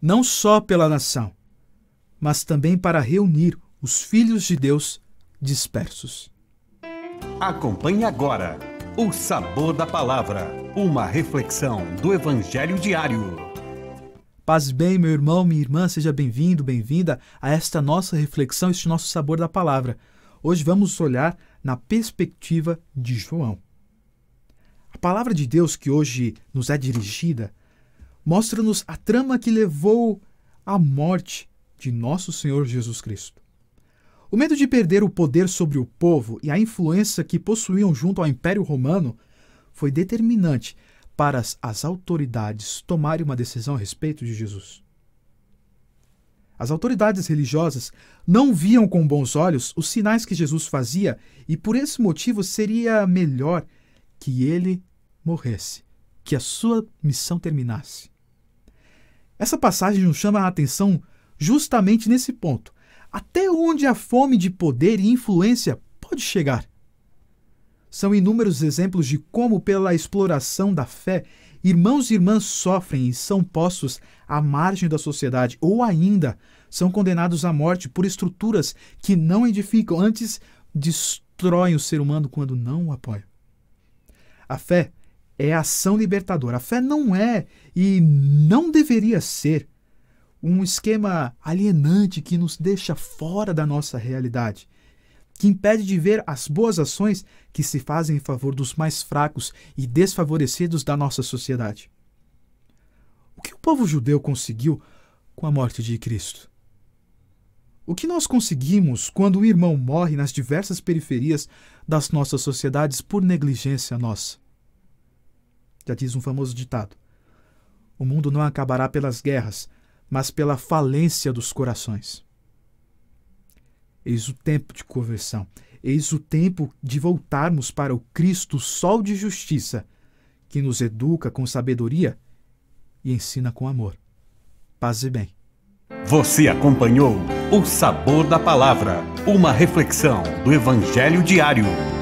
não só pela nação, mas também para reunir os filhos de Deus dispersos. Acompanhe agora o Sabor da Palavra, uma reflexão do Evangelho diário. Paz bem, meu irmão, minha irmã, seja bem-vindo, bem-vinda a esta nossa reflexão, este nosso Sabor da Palavra. Hoje vamos olhar na perspectiva de João. A palavra de Deus que hoje nos é dirigida mostra-nos a trama que levou à morte de nosso Senhor Jesus Cristo. O medo de perder o poder sobre o povo e a influência que possuíam junto ao Império Romano foi determinante para as autoridades tomarem uma decisão a respeito de Jesus. As autoridades religiosas não viam com bons olhos os sinais que Jesus fazia e por esse motivo seria melhor que ele morresse, que a sua missão terminasse. Essa passagem nos chama a atenção justamente nesse ponto. Até onde a fome de poder e influência pode chegar? São inúmeros exemplos de como, pela exploração da fé, irmãos e irmãs sofrem e são postos à margem da sociedade ou ainda são condenados à morte por estruturas que não edificam, antes destroem o ser humano quando não o apoiam. A fé é ação libertadora. A fé não é e não deveria ser um esquema alienante que nos deixa fora da nossa realidade, que impede de ver as boas ações que se fazem em favor dos mais fracos e desfavorecidos da nossa sociedade. O que o povo judeu conseguiu com a morte de Cristo? O que nós conseguimos quando o irmão morre nas diversas periferias das nossas sociedades por negligência nossa? Já diz um famoso ditado: O mundo não acabará pelas guerras, mas pela falência dos corações. Eis o tempo de conversão, eis o tempo de voltarmos para o Cristo Sol de Justiça, que nos educa com sabedoria e ensina com amor. Paz e bem. Você acompanhou O Sabor da Palavra, uma reflexão do Evangelho diário